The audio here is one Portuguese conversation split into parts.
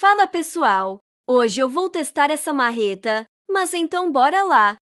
Fala pessoal, hoje eu vou testar essa marreta, mas então bora lá.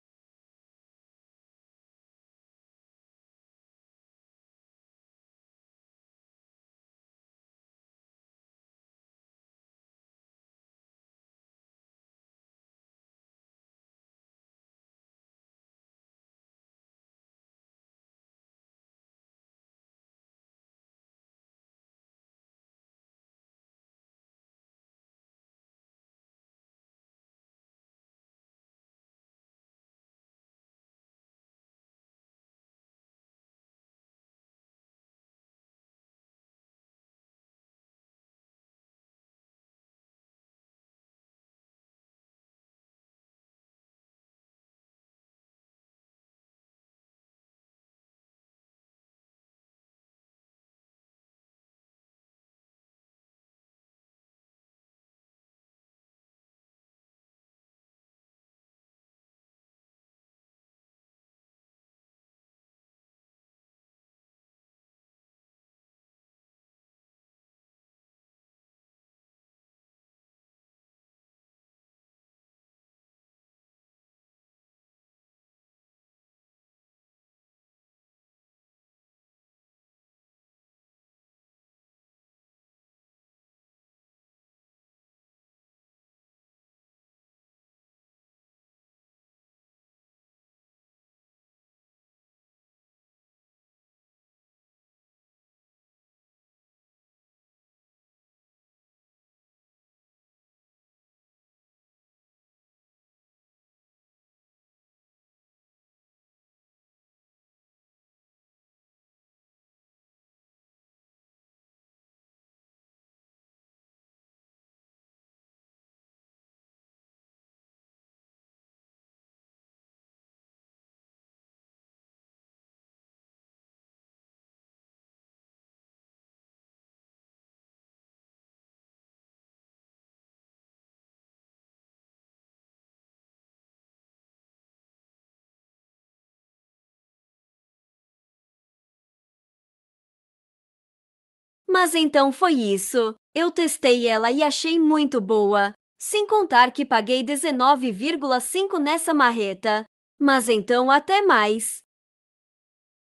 Mas então foi isso. Eu testei ela e achei muito boa. Sem contar que paguei 19,5 nessa marreta. Mas então até mais.